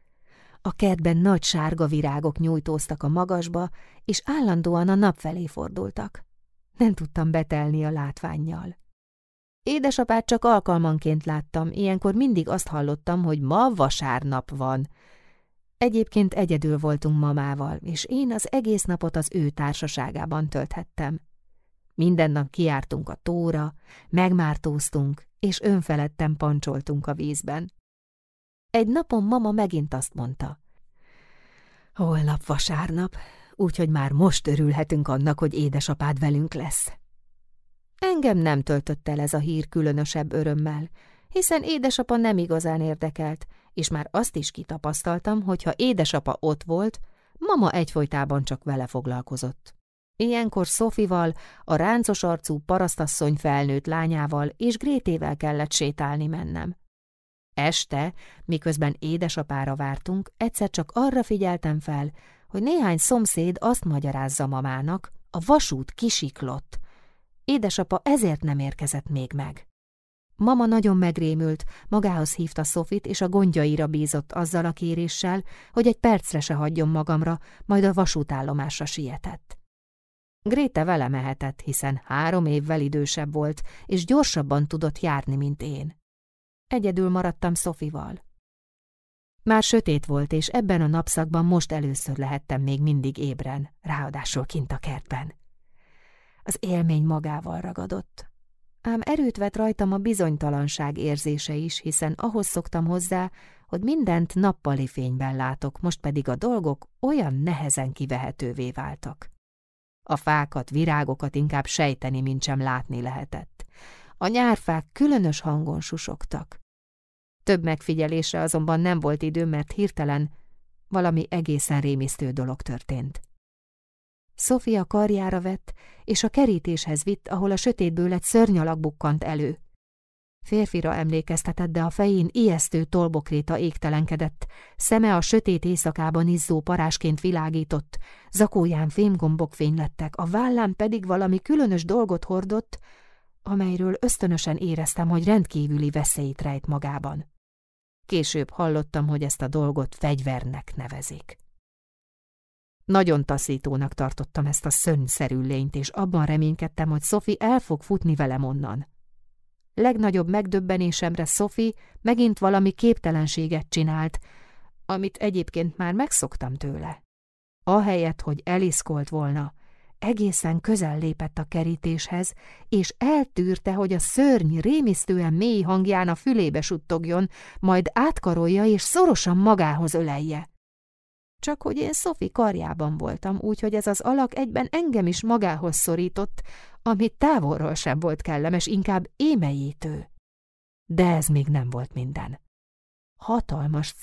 A kertben nagy sárga virágok nyújtóztak a magasba, és állandóan a nap felé fordultak. Nem tudtam betelni a látványjal. Édesapát csak alkalmanként láttam, ilyenkor mindig azt hallottam, hogy ma vasárnap van. Egyébként egyedül voltunk mamával, és én az egész napot az ő társaságában tölthettem. Minden nap kiártunk a tóra, megmártóztunk, és önfeledten pancsoltunk a vízben. Egy napon mama megint azt mondta. Holnap vasárnap, úgyhogy már most örülhetünk annak, hogy édesapád velünk lesz. Engem nem töltött el ez a hír különösebb örömmel, hiszen édesapa nem igazán érdekelt, és már azt is kitapasztaltam, hogy ha édesapa ott volt, mama egyfolytában csak vele foglalkozott. Ilyenkor Szofival, a ráncos arcú parasztasszony felnőtt lányával és Grétével kellett sétálni mennem. Este, miközben édesapára vártunk, egyszer csak arra figyeltem fel, hogy néhány szomszéd azt magyarázza mamának, a vasút kisiklott, Édesapa ezért nem érkezett még meg. Mama nagyon megrémült, magához hívta Szofit, és a gondjaira bízott azzal a kéréssel, hogy egy percre se hagyjon magamra, majd a vasútállomásra sietett. Gréte vele mehetett, hiszen három évvel idősebb volt, és gyorsabban tudott járni, mint én. Egyedül maradtam Szofival. Már sötét volt, és ebben a napszakban most először lehettem még mindig ébren, ráadásul kint a kertben. Az élmény magával ragadott. Ám erőt vett rajtam a bizonytalanság érzése is, hiszen ahhoz szoktam hozzá, hogy mindent nappali fényben látok, most pedig a dolgok olyan nehezen kivehetővé váltak. A fákat, virágokat inkább sejteni, mint sem látni lehetett. A nyárfák különös hangon susogtak. Több megfigyelésre azonban nem volt idő, mert hirtelen valami egészen rémisztő dolog történt. Sofia karjára vett, és a kerítéshez vitt, ahol a sötétből egy szörnyalak bukkant elő. Férfira emlékeztetett, de a fején ijesztő tolbokréta égtelenkedett, szeme a sötét éjszakában izzó parásként világított, zakóján fémgombok fénylettek, a vállán pedig valami különös dolgot hordott, amelyről ösztönösen éreztem, hogy rendkívüli veszélyt rejt magában. Később hallottam, hogy ezt a dolgot fegyvernek nevezik. Nagyon taszítónak tartottam ezt a szönyszerű lényt, és abban reménykedtem, hogy Szofi el fog futni velem onnan. Legnagyobb megdöbbenésemre Szofi megint valami képtelenséget csinált, amit egyébként már megszoktam tőle. Ahelyett, hogy eliszkolt volna, egészen közel lépett a kerítéshez, és eltűrte, hogy a szörny rémisztően mély hangján a fülébe suttogjon, majd átkarolja és szorosan magához ölelje csak hogy én Szofi karjában voltam, úgyhogy ez az alak egyben engem is magához szorított, amit távolról sem volt kellemes, inkább émejítő. De ez még nem volt minden. Hatalmas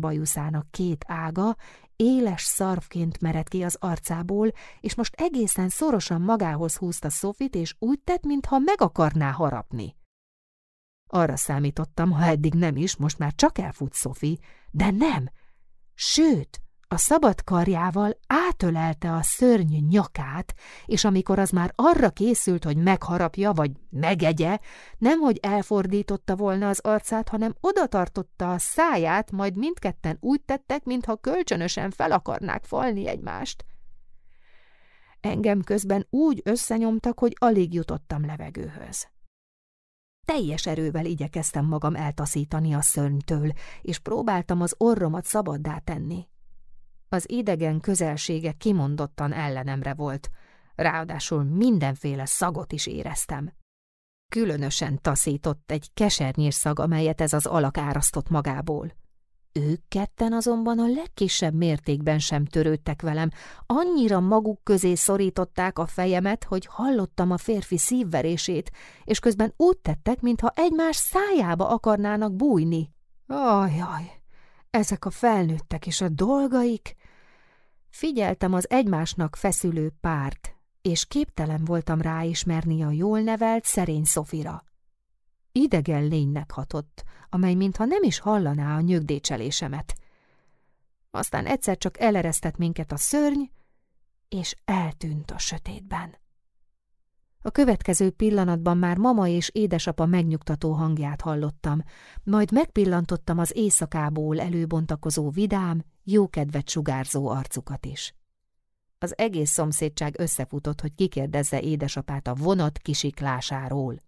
bajuszának két ága éles szarvként mered ki az arcából, és most egészen szorosan magához húzta Szofit, és úgy tett, mintha meg akarná harapni. Arra számítottam, ha eddig nem is, most már csak elfut Szofi, de nem. Sőt, a szabad karjával átölelte a szörny nyakát, és amikor az már arra készült, hogy megharapja vagy megegye, nemhogy elfordította volna az arcát, hanem odatartotta a száját, majd mindketten úgy tettek, mintha kölcsönösen fel akarnák falni egymást. Engem közben úgy összenyomtak, hogy alig jutottam levegőhöz. Teljes erővel igyekeztem magam eltaszítani a szörnytől, és próbáltam az orromat szabaddá tenni. Az idegen közelsége kimondottan ellenemre volt, ráadásul mindenféle szagot is éreztem. Különösen taszított egy szag, amelyet ez az alak árasztott magából. Ők ketten azonban a legkisebb mértékben sem törődtek velem, annyira maguk közé szorították a fejemet, hogy hallottam a férfi szívverését, és közben úgy tettek, mintha egymás szájába akarnának bújni. Ajaj, ezek a felnőttek és a dolgaik! Figyeltem az egymásnak feszülő párt, és képtelen voltam ráismerni a jól nevelt szerény Szofira. Idegen lénynek hatott, amely mintha nem is hallaná a nyögdécselésemet. Aztán egyszer csak eleresztett minket a szörny, és eltűnt a sötétben. A következő pillanatban már mama és édesapa megnyugtató hangját hallottam, majd megpillantottam az éjszakából előbontakozó vidám, jókedvet sugárzó arcukat is. Az egész szomszédság összefutott, hogy kikérdezze édesapát a vonat kisiklásáról.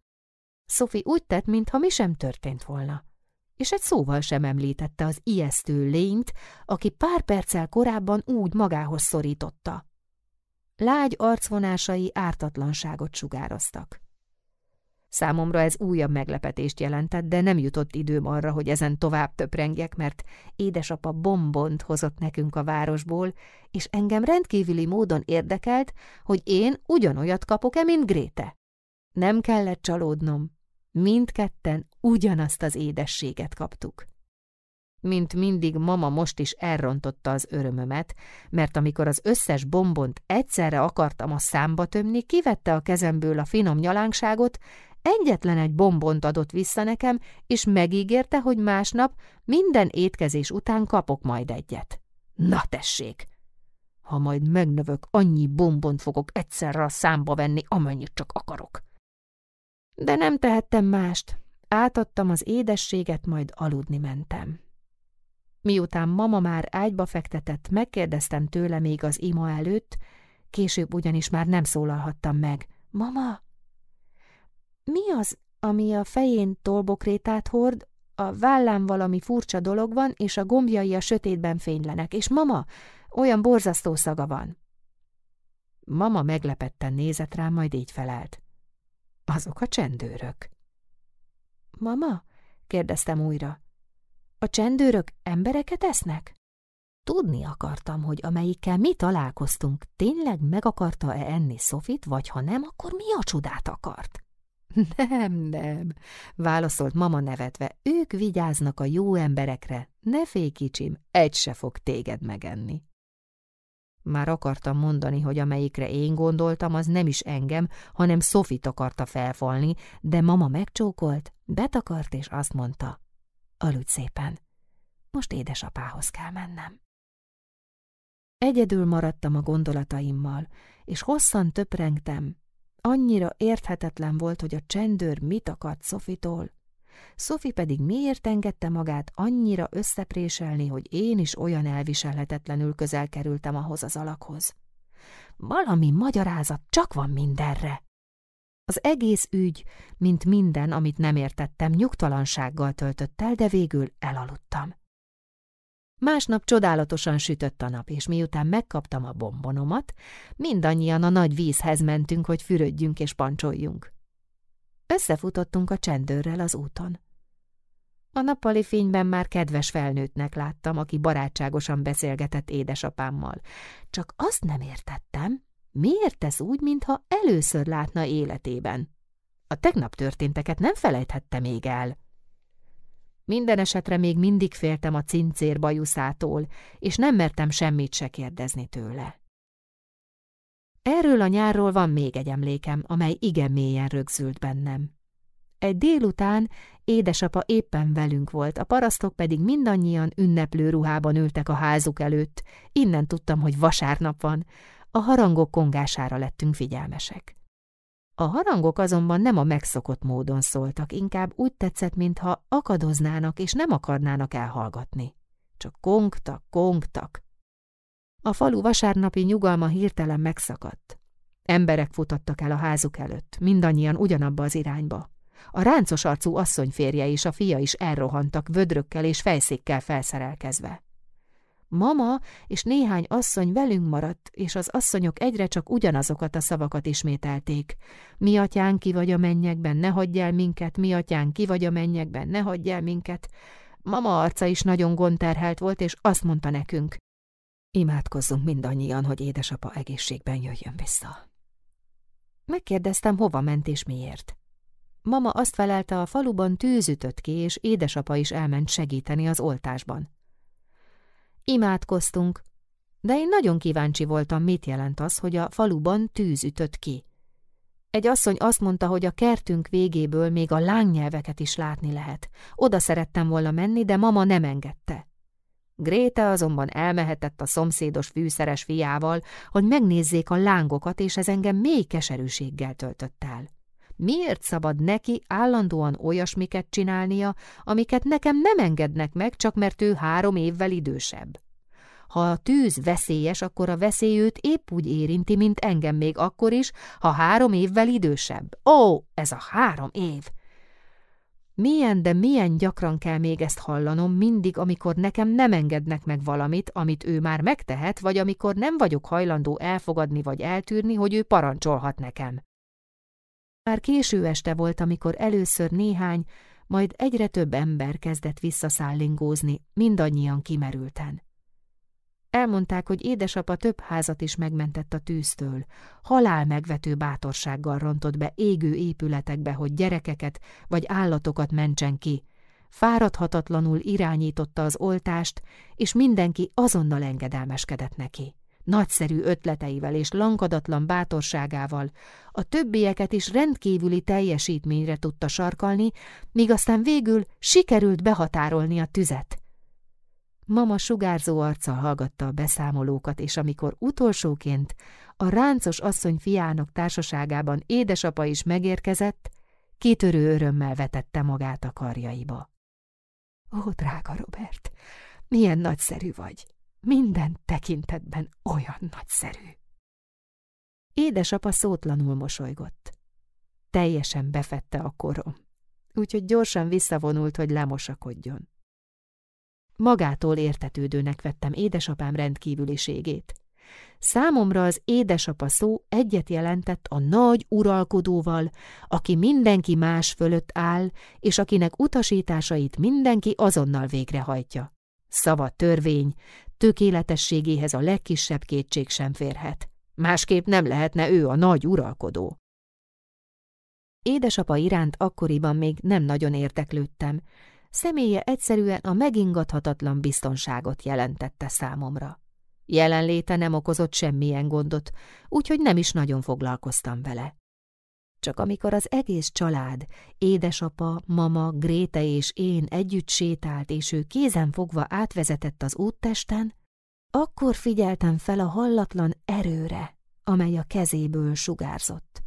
Szofi úgy tett, mintha mi sem történt volna, és egy szóval sem említette az ijesztő lényt, aki pár perccel korábban úgy magához szorította. Lágy arcvonásai ártatlanságot sugároztak. Számomra ez újabb meglepetést jelentett, de nem jutott időm arra, hogy ezen tovább töprengjek, mert édesapa bombont hozott nekünk a városból, és engem rendkívüli módon érdekelt, hogy én ugyanolyat kapok-e, mint Gréte. Nem kellett csalódnom. Mindketten ugyanazt az édességet kaptuk. Mint mindig, mama most is elrontotta az örömömet, mert amikor az összes bombont egyszerre akartam a számba tömni, kivette a kezemből a finom nyalánkságot, egyetlen egy bombont adott vissza nekem, és megígérte, hogy másnap minden étkezés után kapok majd egyet. Na tessék! Ha majd megnövök, annyi bombont fogok egyszerre a számba venni, amennyit csak akarok. De nem tehettem mást. Átadtam az édességet, majd aludni mentem. Miután mama már ágyba fektetett, megkérdeztem tőle még az ima előtt, később ugyanis már nem szólalhattam meg. Mama, mi az, ami a fején tolbokrétát hord, a vállán valami furcsa dolog van, és a gombjai a sötétben fénylenek, és mama, olyan borzasztó szaga van. Mama meglepetten nézett rám, majd így felelt. Azok a csendőrök. Mama? kérdeztem újra. A csendőrök embereket esznek? Tudni akartam, hogy amelyikkel mi találkoztunk, tényleg meg akarta-e enni Szofit, vagy ha nem, akkor mi a csodát akart? Nem, nem, válaszolt mama nevetve, ők vigyáznak a jó emberekre, ne félj kicsim, egy se fog téged megenni. Már akartam mondani, hogy amelyikre én gondoltam, az nem is engem, hanem Sofit akarta felfalni, de mama megcsókolt, betakart és azt mondta, aludj szépen, most édesapához kell mennem. Egyedül maradtam a gondolataimmal, és hosszan töprengtem, Annyira érthetetlen volt, hogy a csendőr mit akart Szofitól. Szofi pedig miért engedte magát annyira összepréselni, hogy én is olyan elviselhetetlenül közel kerültem ahhoz az alakhoz. Valami magyarázat csak van mindenre. Az egész ügy, mint minden, amit nem értettem, nyugtalansággal töltött el, de végül elaludtam. Másnap csodálatosan sütött a nap, és miután megkaptam a bombonomat, mindannyian a nagy vízhez mentünk, hogy fürödjünk és pancsoljunk. Összefutottunk a csendőrrel az úton. A nappali fényben már kedves felnőttnek láttam, aki barátságosan beszélgetett édesapámmal. Csak azt nem értettem, miért tesz úgy, mintha először látna életében. A tegnap történteket nem felejthette még el. Minden esetre még mindig féltem a cincér bajuszától, és nem mertem semmit se kérdezni tőle. Erről a nyárról van még egy emlékem, amely igen mélyen rögzült bennem. Egy délután édesapa éppen velünk volt, a parasztok pedig mindannyian ünneplő ruhában ültek a házuk előtt, innen tudtam, hogy vasárnap van, a harangok kongására lettünk figyelmesek. A harangok azonban nem a megszokott módon szóltak, inkább úgy tetszett, mintha akadoznának és nem akarnának elhallgatni. Csak kongtak, kongtak. A falu vasárnapi nyugalma hirtelen megszakadt. Emberek futottak el a házuk előtt, mindannyian ugyanabba az irányba. A ráncos arcú asszony férje és a fia is elrohantak vödrökkel és fejszékkel felszerelkezve. Mama és néhány asszony velünk maradt, és az asszonyok egyre csak ugyanazokat a szavakat ismételték. Mi atyán ki vagy a mennyekben, ne hagyj el minket, mi atyán ki vagy a mennyekben, ne hagyj el minket. Mama arca is nagyon gondterhelt volt, és azt mondta nekünk. Imádkozzunk mindannyian, hogy édesapa egészségben jöjjön vissza. Megkérdeztem, hova ment és miért. Mama azt felelte, a faluban tűzütött ki, és édesapa is elment segíteni az oltásban. Imádkoztunk, de én nagyon kíváncsi voltam, mit jelent az, hogy a faluban tűz ütött ki. Egy asszony azt mondta, hogy a kertünk végéből még a lángnyelveket is látni lehet. Oda szerettem volna menni, de mama nem engedte. Gréte azonban elmehetett a szomszédos fűszeres fiával, hogy megnézzék a lángokat, és ez engem mély keserűséggel töltött el. Miért szabad neki állandóan olyasmiket csinálnia, amiket nekem nem engednek meg, csak mert ő három évvel idősebb? Ha a tűz veszélyes, akkor a veszélyőt épp úgy érinti, mint engem még akkor is, ha három évvel idősebb. Ó, ez a három év! Milyen, de milyen gyakran kell még ezt hallanom mindig, amikor nekem nem engednek meg valamit, amit ő már megtehet, vagy amikor nem vagyok hajlandó elfogadni vagy eltűrni, hogy ő parancsolhat nekem. Már késő este volt, amikor először néhány, majd egyre több ember kezdett visszaszállingózni, mindannyian kimerülten. Elmondták, hogy édesapa több házat is megmentett a tűztől, halál megvető bátorsággal rontott be égő épületekbe, hogy gyerekeket vagy állatokat mentsen ki, fáradhatatlanul irányította az oltást, és mindenki azonnal engedelmeskedett neki nagyszerű ötleteivel és lankadatlan bátorságával a többieket is rendkívüli teljesítményre tudta sarkalni, míg aztán végül sikerült behatárolni a tüzet. Mama sugárzó arccal hallgatta a beszámolókat, és amikor utolsóként a ráncos asszony fiának társaságában édesapa is megérkezett, kitörő örömmel vetette magát a karjaiba. Ó, drága Robert, milyen nagyszerű vagy! minden tekintetben olyan nagyszerű. Édesapa szótlanul mosolygott. Teljesen befette a korom, úgyhogy gyorsan visszavonult, hogy lemosakodjon. Magától értetődőnek vettem édesapám rendkívüliségét. Számomra az édesapa szó egyet jelentett a nagy uralkodóval, aki mindenki más fölött áll, és akinek utasításait mindenki azonnal végrehajtja. Szava törvény, tökéletességéhez a legkisebb kétség sem férhet. Másképp nem lehetne ő a nagy uralkodó. Édesapa iránt akkoriban még nem nagyon érteklődtem. Személye egyszerűen a megingathatatlan biztonságot jelentette számomra. Jelenléte nem okozott semmilyen gondot, úgyhogy nem is nagyon foglalkoztam vele. Csak amikor az egész család, édesapa, mama, Gréte és én együtt sétált, és ő kézen fogva átvezetett az úttesten, akkor figyeltem fel a hallatlan erőre, amely a kezéből sugárzott,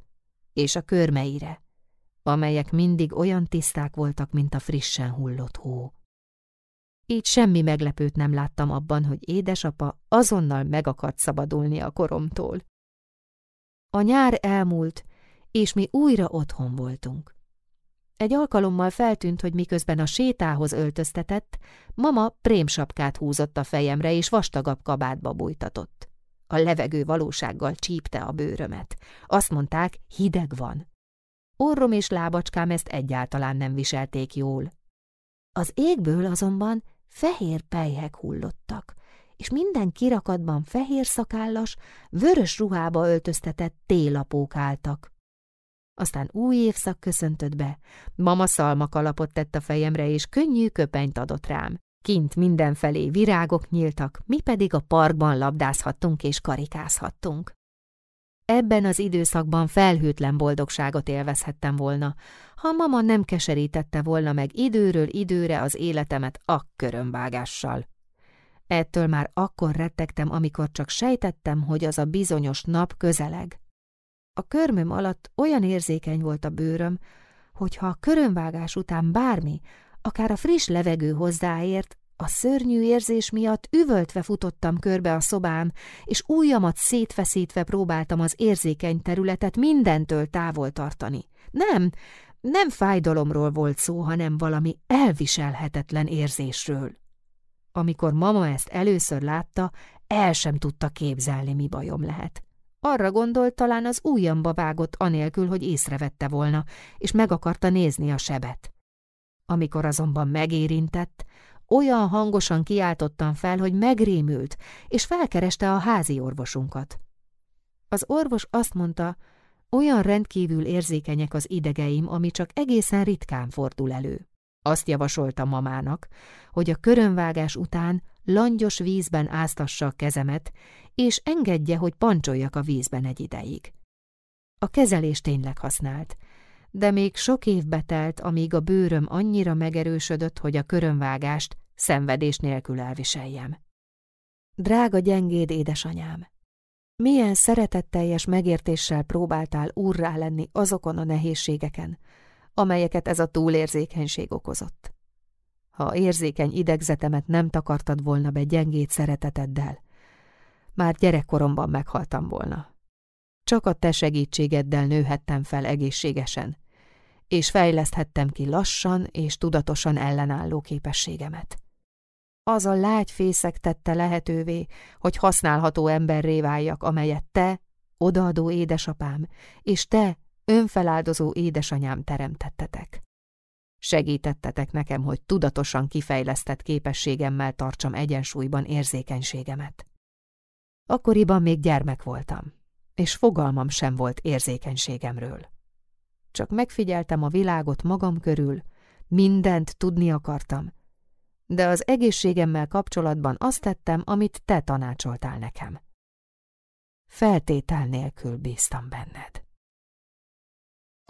és a körmeire, amelyek mindig olyan tiszták voltak, mint a frissen hullott hó. Így semmi meglepőt nem láttam abban, hogy édesapa azonnal meg akart szabadulni a koromtól. A nyár elmúlt, és mi újra otthon voltunk. Egy alkalommal feltűnt, hogy miközben a sétához öltöztetett, mama prémsapkát húzott a fejemre, és vastagabb kabátba bújtatott. A levegő valósággal csípte a bőrömet. Azt mondták, hideg van. Orrom és lábacskám ezt egyáltalán nem viselték jól. Az égből azonban fehér pejhek hullottak, és minden kirakatban fehér szakállas, vörös ruhába öltöztetett télapók álltak. Aztán új évszak köszöntött be, mama alapot tett a fejemre, és könnyű köpenyt adott rám. Kint mindenfelé virágok nyíltak, mi pedig a parkban labdázhattunk és karikázhattunk. Ebben az időszakban felhőtlen boldogságot élvezhettem volna, ha mama nem keserítette volna meg időről időre az életemet akkörömvágással. Ettől már akkor rettegtem, amikor csak sejtettem, hogy az a bizonyos nap közeleg. A körmöm alatt olyan érzékeny volt a bőröm, hogy ha a körönvágás után bármi, akár a friss levegő hozzáért, a szörnyű érzés miatt üvöltve futottam körbe a szobám, és ujjamat szétfeszítve próbáltam az érzékeny területet mindentől távol tartani. Nem, nem fájdalomról volt szó, hanem valami elviselhetetlen érzésről. Amikor mama ezt először látta, el sem tudta képzelni, mi bajom lehet. Arra gondolt, talán az ujjamba vágott anélkül, hogy észrevette volna, és meg akarta nézni a sebet. Amikor azonban megérintett, olyan hangosan kiáltottam fel, hogy megrémült, és felkereste a házi orvosunkat. Az orvos azt mondta, olyan rendkívül érzékenyek az idegeim, ami csak egészen ritkán fordul elő. Azt javasolta mamának, hogy a körönvágás után langyos vízben áztassa a kezemet, és engedje, hogy pancsoljak a vízben egy ideig. A kezelés tényleg használt, de még sok év betelt, amíg a bőröm annyira megerősödött, hogy a körömvágást szenvedés nélkül elviseljem. Drága gyengéd édesanyám! Milyen szeretetteljes megértéssel próbáltál úrrá lenni azokon a nehézségeken, amelyeket ez a túlérzékenység okozott ha érzékeny idegzetemet nem takartad volna be gyengét szereteteddel. Már gyerekkoromban meghaltam volna. Csak a te segítségeddel nőhettem fel egészségesen, és fejleszthettem ki lassan és tudatosan ellenálló képességemet. Az a lágy fészek tette lehetővé, hogy használható emberré váljak, amelyet te, odaadó édesapám, és te, önfeláldozó édesanyám teremtettetek. Segítettetek nekem, hogy tudatosan kifejlesztett képességemmel tartsam egyensúlyban érzékenységemet. Akkoriban még gyermek voltam, és fogalmam sem volt érzékenységemről. Csak megfigyeltem a világot magam körül, mindent tudni akartam, de az egészségemmel kapcsolatban azt tettem, amit te tanácsoltál nekem. Feltétel nélkül bíztam benned.